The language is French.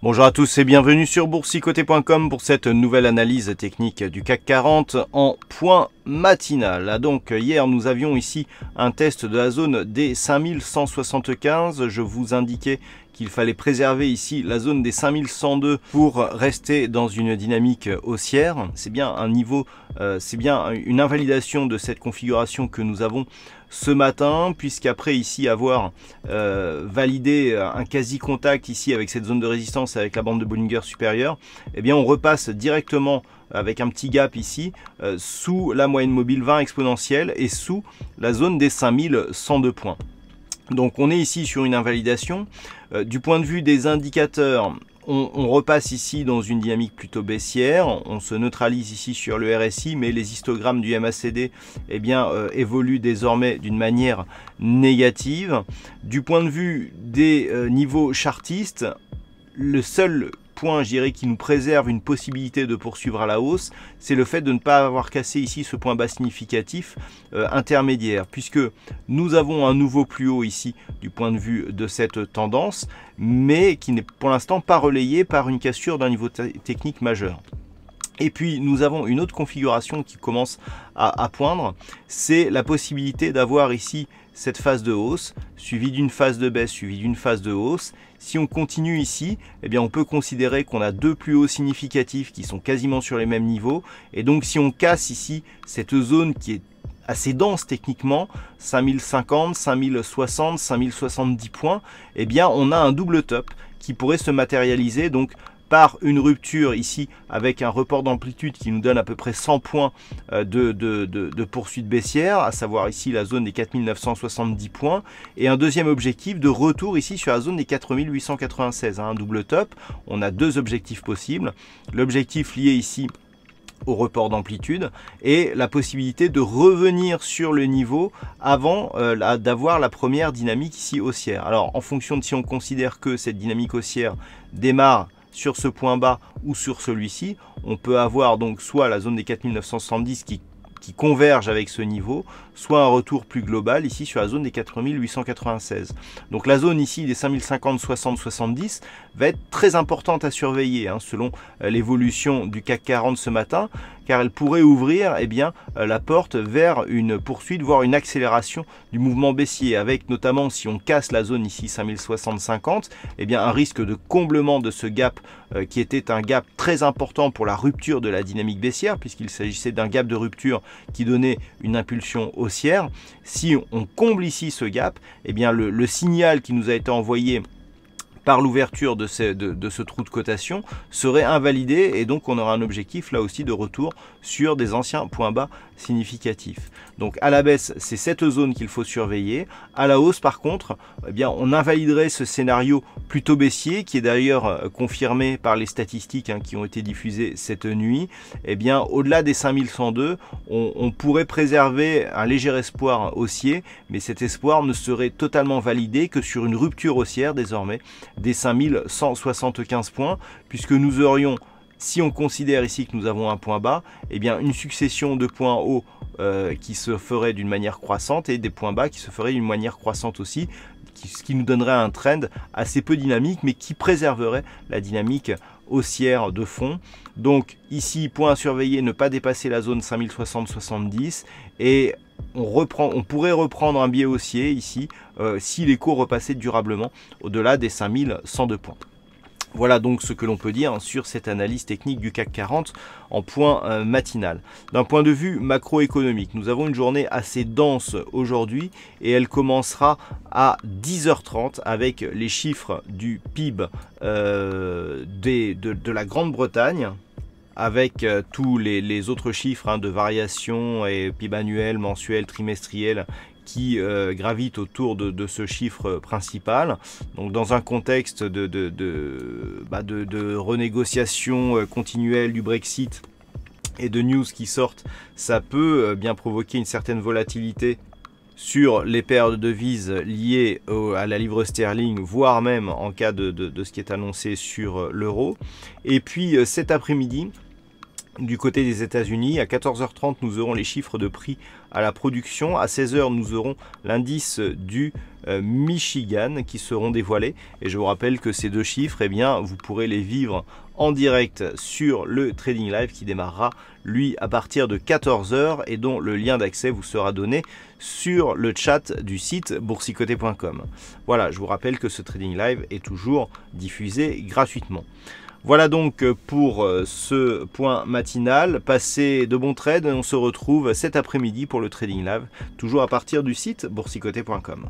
Bonjour à tous et bienvenue sur boursicoté.com pour cette nouvelle analyse technique du CAC 40 en point matinale. Donc hier nous avions ici un test de la zone des 5175. Je vous indiquais qu'il fallait préserver ici la zone des 5102 pour rester dans une dynamique haussière. C'est bien un niveau, euh, c'est bien une invalidation de cette configuration que nous avons ce matin, puisqu'après ici avoir euh, validé un quasi-contact ici avec cette zone de résistance avec la bande de Bollinger supérieure, eh bien on repasse directement avec un petit gap ici, euh, sous la moyenne mobile 20 exponentielle et sous la zone des 5102 points. Donc on est ici sur une invalidation. Euh, du point de vue des indicateurs, on, repasse ici dans une dynamique plutôt baissière, on se neutralise ici sur le RSI, mais les histogrammes du MACD eh bien, euh, évoluent désormais d'une manière négative. Du point de vue des niveaux chartistes, le seul point, je dirais, qui nous préserve une possibilité de poursuivre à la hausse, c'est le fait de ne pas avoir cassé ici ce point bas significatif euh, intermédiaire, puisque nous avons un nouveau plus haut ici du point de vue de cette tendance, mais qui n'est pour l'instant pas relayé par une cassure d'un niveau technique majeur. Et puis nous avons une autre configuration qui commence à, à poindre, c'est la possibilité d'avoir ici cette phase de hausse, suivie d'une phase de baisse, suivie d'une phase de hausse. Si on continue ici, eh bien on peut considérer qu'on a deux plus hauts significatifs qui sont quasiment sur les mêmes niveaux. Et donc si on casse ici cette zone qui est assez dense techniquement, 5050, 5060, 5070 points, eh bien on a un double top qui pourrait se matérialiser donc par une rupture ici avec un report d'amplitude qui nous donne à peu près 100 points euh, de, poursuite baissière, à savoir ici la zone des 4970 points, et un deuxième objectif de retour ici sur la zone des 4896, un hein, double top. On a deux objectifs possibles. L'objectif lié ici au report d'amplitude et la possibilité de revenir sur le niveau avant euh, d'avoir la première dynamique ici haussière. Alors en fonction de si on considère que cette dynamique haussière démarre sur ce point bas ou sur celui-ci. On peut avoir donc soit la zone des 4970 qui qui avec ce niveau, soit un retour plus global ici sur la zone des 4896. Donc la zone ici des 5050, 60, 70 va être très importante à surveiller hein, selon euh, l'évolution du CAC 40 ce matin car elle pourrait ouvrir eh bien, euh, la porte vers une poursuite, voire une accélération du mouvement baissier, avec notamment si on casse la zone ici 5060-50, eh un risque de comblement de ce gap euh, qui était un gap très important pour la rupture de la dynamique baissière, puisqu'il s'agissait d'un gap de rupture qui donnait une impulsion haussière. Si on comble ici ce gap, eh bien, le signal qui nous a été envoyé par l'ouverture de, ce trou de cotation serait invalidé et donc on aura un objectif là aussi de retour sur des anciens points bas significatifs. Donc à la baisse, c'est cette zone qu'il faut surveiller. À la hausse, par contre, eh bien, on invaliderait ce scénario plutôt baissier qui est d'ailleurs euh, confirmé par les statistiques hein, qui ont été diffusées cette nuit. Eh bien, au-delà des 5102, on, on pourrait préserver un léger espoir haussier, mais cet espoir ne serait totalement validé que sur une rupture haussière désormais des 5175 points, puisque nous aurions, si on considère ici que nous avons un point bas, et eh bien une succession de points hauts euh, qui se ferait d'une manière croissante et des points bas qui se feraient d'une manière croissante aussi, ce qui nous donnerait un trend assez peu dynamique, mais qui préserverait la dynamique haussière de fond. Donc ici, point à surveiller, ne pas dépasser la zone 5060-70 et on, pourrait reprendre un biais haussier ici euh, si l'écho repassait durablement au-delà des 5102 points. Voilà donc ce que l'on peut dire sur cette analyse technique du CAC 40 en point euh, matinal. D'un point de vue macroéconomique, nous avons une journée assez dense aujourd'hui et elle commencera à 10h30 avec les chiffres du PIB euh, de la Grande-Bretagne, avec euh, tous les, autres chiffres hein, de variation et PIB annuel, mensuel, trimestriel qui euh, gravitent autour de, ce chiffre principal. Donc dans un contexte de, bah, renégociation euh, continuelle du Brexit et de news qui sortent, ça peut bien provoquer une certaine volatilité sur les paires de devises liées à la livre sterling, voire même en cas de, de ce qui est annoncé sur l'euro. Et puis cet après-midi, du côté des États-Unis, à 14h30, nous aurons les chiffres de prix à la production. À 16h, nous aurons l'indice du euh, Michigan qui seront dévoilés. Et je vous rappelle que ces deux chiffres, eh bien, vous pourrez les vivre en direct sur le Trading Live qui démarrera lui à partir de 14h et dont le lien d'accès vous sera donné sur le chat du site boursicoté.com. Voilà, je vous rappelle que ce Trading Live est toujours diffusé gratuitement. Voilà donc pour euh, ce point matinal. Passez de bons trades et on se retrouve cet après-midi pour le Trading Live, toujours à partir du site boursicoté.com.